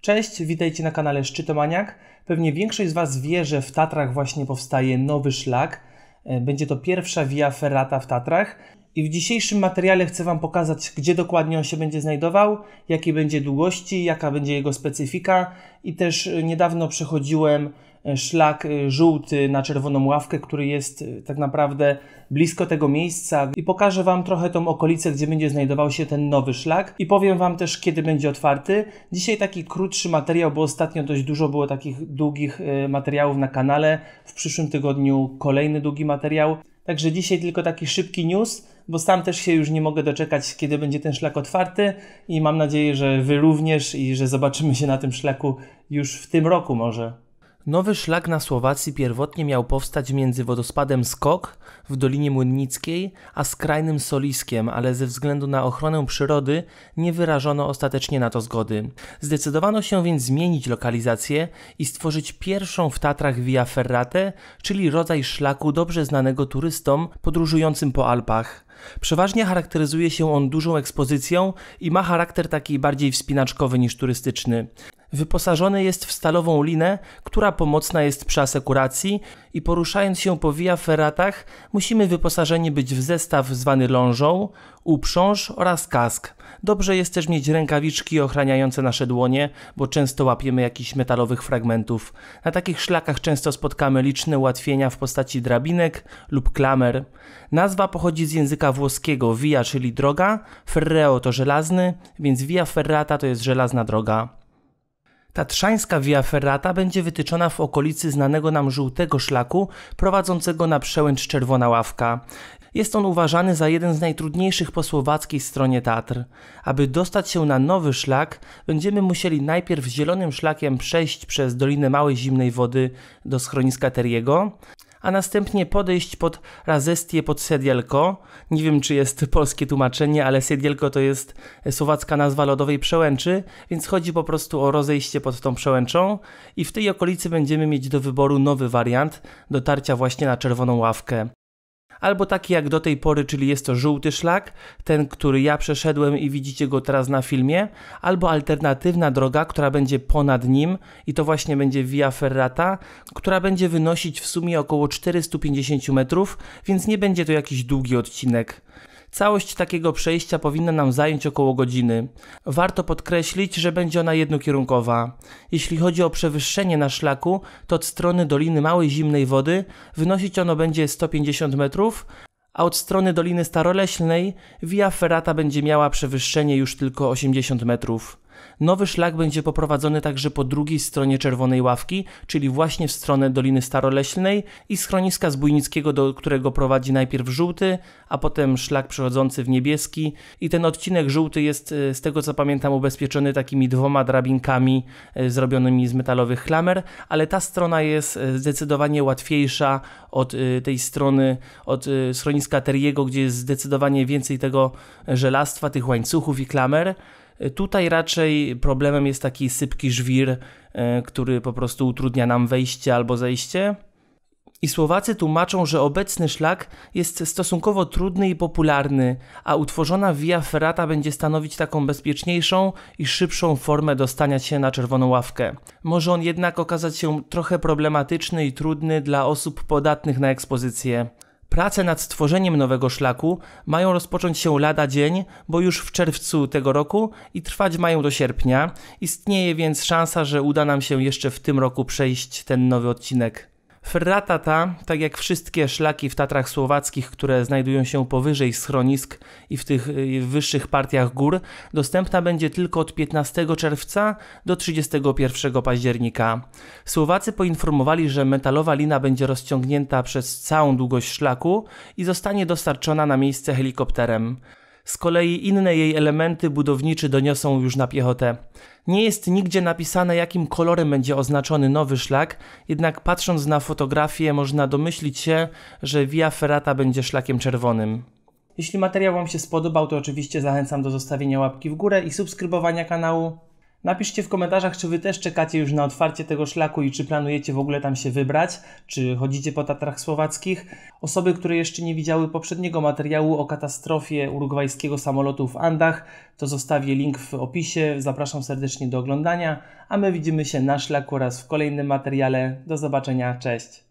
Cześć, witajcie na kanale Szczytomaniak. Pewnie większość z Was wie, że w Tatrach właśnie powstaje nowy szlak. E, będzie to pierwsza Via Ferrata w Tatrach. I w dzisiejszym materiale chcę Wam pokazać, gdzie dokładnie on się będzie znajdował, jakie będzie długości, jaka będzie jego specyfika. I też e, niedawno przechodziłem E, szlak e, żółty na czerwoną ławkę, który jest e, tak naprawdę blisko tego miejsca i pokażę Wam trochę tą okolicę, gdzie będzie znajdował się ten nowy szlak i powiem Wam też, kiedy będzie otwarty. Dzisiaj taki krótszy materiał, bo ostatnio dość dużo było takich długich materiałów na kanale. W przyszłym tygodniu kolejny długi materiał. Także dzisiaj tylko taki szybki news, bo sam też się już nie mogę doczekać, kiedy będzie ten szlak otwarty i mam nadzieję, że Wy również i że zobaczymy się na tym szlaku już w tym roku może. Nowy szlak na Słowacji pierwotnie miał powstać między wodospadem Skok w Dolinie Młynnickiej a skrajnym Soliskiem, ale ze względu na ochronę przyrody nie wyrażono ostatecznie na to zgody. Zdecydowano się więc zmienić lokalizację i stworzyć pierwszą w Tatrach Via Ferrate, czyli rodzaj szlaku dobrze znanego turystom podróżującym po Alpach. Przeważnie charakteryzuje się on dużą ekspozycją i ma charakter taki bardziej wspinaczkowy niż turystyczny. Wyposażony jest w stalową linę, która pomocna jest przy asekuracji i poruszając się po via ferratach musimy wyposażeni być w zestaw zwany lążą, uprząż oraz kask. Dobrze jest też mieć rękawiczki ochraniające nasze dłonie, bo często łapiemy jakichś metalowych fragmentów. Na takich szlakach często spotkamy liczne ułatwienia w postaci drabinek lub klamer. Nazwa pochodzi z języka włoskiego via, czyli droga, ferreo to żelazny, więc via ferrata to jest żelazna droga. Tatrzańska via ferrata będzie wytyczona w okolicy znanego nam żółtego szlaku prowadzącego na przełęcz Czerwona Ławka. Jest on uważany za jeden z najtrudniejszych po słowackiej stronie Tatr. Aby dostać się na nowy szlak, będziemy musieli najpierw zielonym szlakiem przejść przez Dolinę Małej Zimnej Wody do schroniska Teriego, a następnie podejść pod razestię, pod sedielko. Nie wiem, czy jest polskie tłumaczenie, ale sedielko to jest e, słowacka nazwa lodowej przełęczy, więc chodzi po prostu o rozejście pod tą przełęczą i w tej okolicy będziemy mieć do wyboru nowy wariant dotarcia właśnie na czerwoną ławkę albo taki jak do tej pory, czyli jest to żółty szlak, ten, który ja przeszedłem i widzicie go teraz na filmie, albo alternatywna droga, która będzie ponad nim i to właśnie będzie Via Ferrata, która będzie wynosić w sumie około 450 metrów, więc nie będzie to jakiś długi odcinek. Całość takiego przejścia powinna nam zająć około godziny. Warto podkreślić, że będzie ona jednokierunkowa. Jeśli chodzi o przewyższenie na szlaku, to od strony Doliny Małej Zimnej Wody wynosić ono będzie 150 metrów, a od strony Doliny Staroleśnej Via Ferrata będzie miała przewyższenie już tylko 80 metrów. Nowy szlak będzie poprowadzony także po drugiej stronie Czerwonej Ławki, czyli właśnie w stronę Doliny Staroleśnej i schroniska Zbójnickiego, do którego prowadzi najpierw żółty, a potem szlak przechodzący w niebieski. I ten odcinek żółty jest, e, z tego co pamiętam, ubezpieczony takimi dwoma drabinkami e, zrobionymi z metalowych klamer, ale ta strona jest e, zdecydowanie łatwiejsza od tej strony, od schroniska Teriego, gdzie jest zdecydowanie więcej tego żelastwa, tych łańcuchów i klamer. Tutaj raczej problemem jest taki sypki żwir, e, który po prostu utrudnia nam wejście albo zejście. I Słowacy tłumaczą, że obecny szlak jest stosunkowo trudny i popularny, a utworzona Via Ferrata będzie stanowić taką bezpieczniejszą i szybszą formę dostania się na czerwoną ławkę. Może on jednak okazać się trochę problematyczny i trudny dla osób podatnych na ekspozycję. Prace nad stworzeniem nowego szlaku mają rozpocząć się lada dzień, bo już w czerwcu tego roku i trwać mają do sierpnia. Istnieje więc szansa, że uda nam się jeszcze w tym roku przejść ten nowy odcinek Ferrata ta, tak jak wszystkie szlaki w Tatrach Słowackich, które znajdują się powyżej schronisk i w tych wyższych partiach gór, dostępna będzie tylko od 15 czerwca do 31 października. Słowacy poinformowali, że metalowa lina będzie rozciągnięta przez całą długość szlaku i zostanie dostarczona na miejsce helikopterem. Z kolei inne jej elementy budowniczy doniosą już na piechotę. Nie jest nigdzie napisane, jakim kolorem będzie oznaczony nowy szlak, jednak patrząc na fotografię można domyślić się, że Via Ferrata będzie szlakiem czerwonym. Jeśli materiał Wam się spodobał, to oczywiście zachęcam do zostawienia łapki w górę i subskrybowania kanału. Napiszcie w komentarzach, czy Wy też czekacie już na otwarcie tego szlaku i czy planujecie w ogóle tam się wybrać, czy chodzicie po Tatrach Słowackich. Osoby, które jeszcze nie widziały poprzedniego materiału o katastrofie urugwajskiego samolotu w Andach, to zostawię link w opisie. Zapraszam serdecznie do oglądania, a my widzimy się na szlaku oraz w kolejnym materiale. Do zobaczenia, cześć!